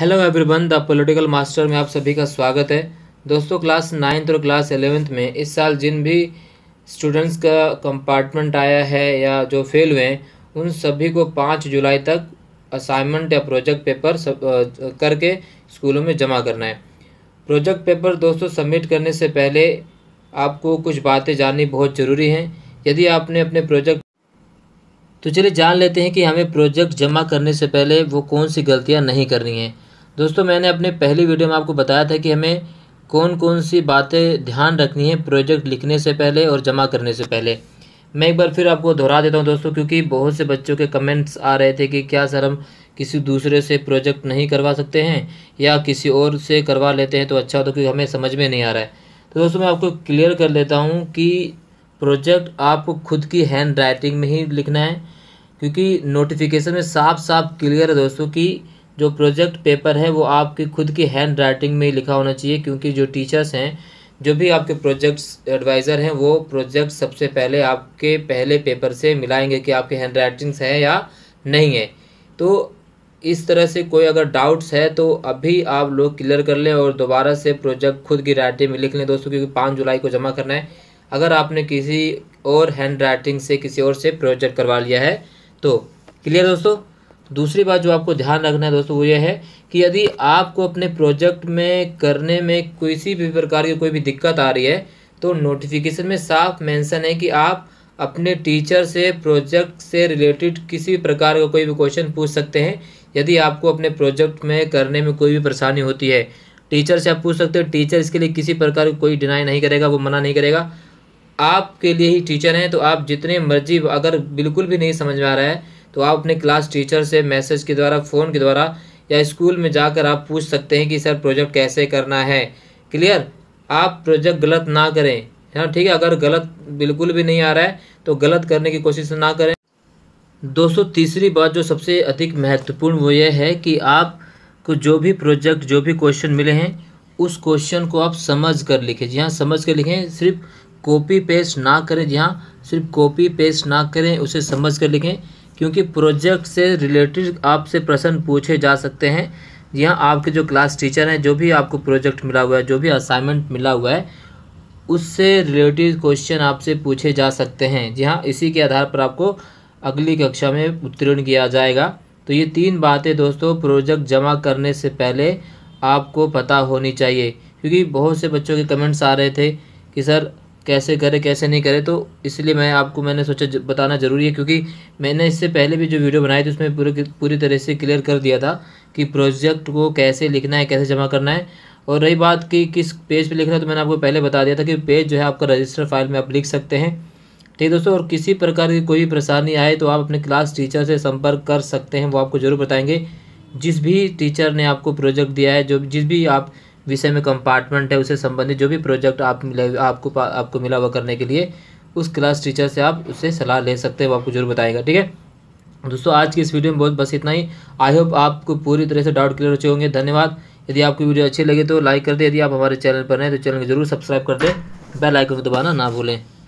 hello everyone the political master में आप सभी का स्वागत है दोस्तों क्लास नाइन्थ और क्लास एलेवेंथ में इस साल जिन भी स्टूडेंट्स का कंपार्टमेंट आया है या जो फेल हुए हैं उन सभी को पाँच जुलाई तक असाइनमेंट या प्रोजेक्ट पेपर सब आ, करके स्कूलों में जमा करना है प्रोजेक्ट पेपर दोस्तों सबमिट करने से पहले आपको कुछ बातें जाननी बहुत ज़रूरी हैं यदि आपने अपने प्रोजेक्ट तो चलिए जान लेते हैं कि हमें प्रोजेक्ट जमा करने से पहले वो कौन सी गलतियां नहीं करनी हैं दोस्तों मैंने अपने पहली वीडियो में आपको बताया था कि हमें कौन कौन सी बातें ध्यान रखनी है प्रोजेक्ट लिखने से पहले और जमा करने से पहले मैं एक बार फिर आपको दोहरा देता हूँ दोस्तों क्योंकि बहुत से बच्चों के कमेंट्स आ रहे थे कि क्या सर हम किसी दूसरे से प्रोजेक्ट नहीं करवा सकते हैं या किसी और से करवा लेते हैं तो अच्छा होता तो क्योंकि हमें समझ में नहीं आ रहा है तो दोस्तों मैं आपको क्लियर कर लेता हूँ कि प्रोजेक्ट आपको खुद की हैंड राइटिंग में ही लिखना है क्योंकि नोटिफिकेशन में साफ साफ क्लियर है दोस्तों की जो प्रोजेक्ट पेपर है वो आपकी खुद की हैंड राइटिंग में ही लिखा होना चाहिए क्योंकि जो टीचर्स हैं जो भी आपके प्रोजेक्ट्स एडवाइज़र हैं वो प्रोजेक्ट सबसे पहले आपके पहले पेपर से मिलाएंगे कि आपके हैंड राइटिंग्स हैं या नहीं है तो इस तरह से कोई अगर डाउट्स है तो अभी आप लोग क्लियर कर लें और दोबारा से प्रोजेक्ट खुद की राइटिंग में लिख लें दोस्तों क्योंकि पाँच जुलाई को जमा करना है अगर आपने किसी और हैंड राइटिंग से किसी और से प्रोजेक्ट करवा लिया है तो क्लियर दोस्तों दूसरी बात जो आपको ध्यान रखना है दोस्तों वो ये है कि यदि आपको अपने प्रोजेक्ट में करने में किसी भी प्रकार की कोई भी दिक्कत आ रही है तो नोटिफिकेशन में साफ मेंशन है कि आप अपने टीचर से प्रोजेक्ट से रिलेटेड किसी भी प्रकार का कोई भी क्वेश्चन पूछ सकते हैं यदि आपको अपने प्रोजेक्ट में करने में कोई भी परेशानी होती है टीचर से आप पूछ सकते हो टीचर इसके लिए किसी प्रकार की कोई डिनाई नहीं करेगा वो मना नहीं करेगा आपके लिए ही टीचर हैं तो आप जितने मर्जी अगर बिल्कुल भी नहीं समझ में आ रहा है तो आप अपने क्लास टीचर से मैसेज के द्वारा फ़ोन के द्वारा या स्कूल में जाकर आप पूछ सकते हैं कि सर प्रोजेक्ट कैसे करना है क्लियर आप प्रोजेक्ट गलत ना करें है हाँ, ना ठीक है अगर गलत बिल्कुल भी नहीं आ रहा है तो गलत करने की कोशिश ना करें दोस्तों तीसरी बात जो सबसे अधिक महत्वपूर्ण वो ये है कि आपको जो भी प्रोजेक्ट जो भी क्वेश्चन मिले हैं उस क्वेश्चन को आप समझ कर लिखें जी हाँ समझ कर लिखें सिर्फ कॉपी पेस्ट ना करें जी हाँ सिर्फ कॉपी पेस्ट ना करें उसे समझ कर लिखें क्योंकि प्रोजेक्ट से रिलेटेड आपसे प्रश्न पूछे जा सकते हैं जी हाँ आपके जो क्लास टीचर हैं जो भी आपको प्रोजेक्ट मिला हुआ है जो भी असाइनमेंट मिला हुआ है उससे रिलेटेड क्वेश्चन आपसे पूछे जा सकते हैं जी हाँ इसी के आधार पर आपको अगली कक्षा में उत्तीर्ण किया जाएगा तो ये तीन बातें दोस्तों प्रोजेक्ट जमा करने से पहले आपको पता होनी चाहिए क्योंकि बहुत से बच्चों के कमेंट्स आ रहे थे कि सर कैसे करें कैसे नहीं करे तो इसलिए मैं आपको मैंने सोचा बताना ज़रूरी है क्योंकि मैंने इससे पहले भी जो वीडियो बनाई थी उसमें पूरे पूरी तरह से क्लियर कर दिया था कि प्रोजेक्ट को कैसे लिखना है कैसे जमा करना है और रही बात कि किस पेज पे लिखना है तो मैंने आपको पहले बता दिया था कि पेज जो है आपका रजिस्टर फाइल में आप लिख सकते हैं ठीक दोस्तों और किसी प्रकार की कोई भी परेशानी आए तो आप अपने क्लास टीचर से संपर्क कर सकते हैं वो आपको ज़रूर बताएंगे जिस भी टीचर ने आपको प्रोजेक्ट दिया है जो जिस भी आप विषय में कंपार्टमेंट है उसे संबंधित जो भी प्रोजेक्ट आप मिले आपको आपको मिला हुआ करने के लिए उस क्लास टीचर से आप उससे सलाह ले सकते हैं वो आपको जरूर बताएगा ठीक है दोस्तों आज की इस वीडियो में बहुत बस इतना ही आई होप आपको पूरी तरह से डाउट क्लियर हो चुके होंगे धन्यवाद यदि आपकी वीडियो अच्छी लगे तो लाइक कर दें यदि आप हमारे चैनल पर हैं तो चैनल को जरूर सब्सक्राइब कर दें बेल आइकन को दबाना ना भूलें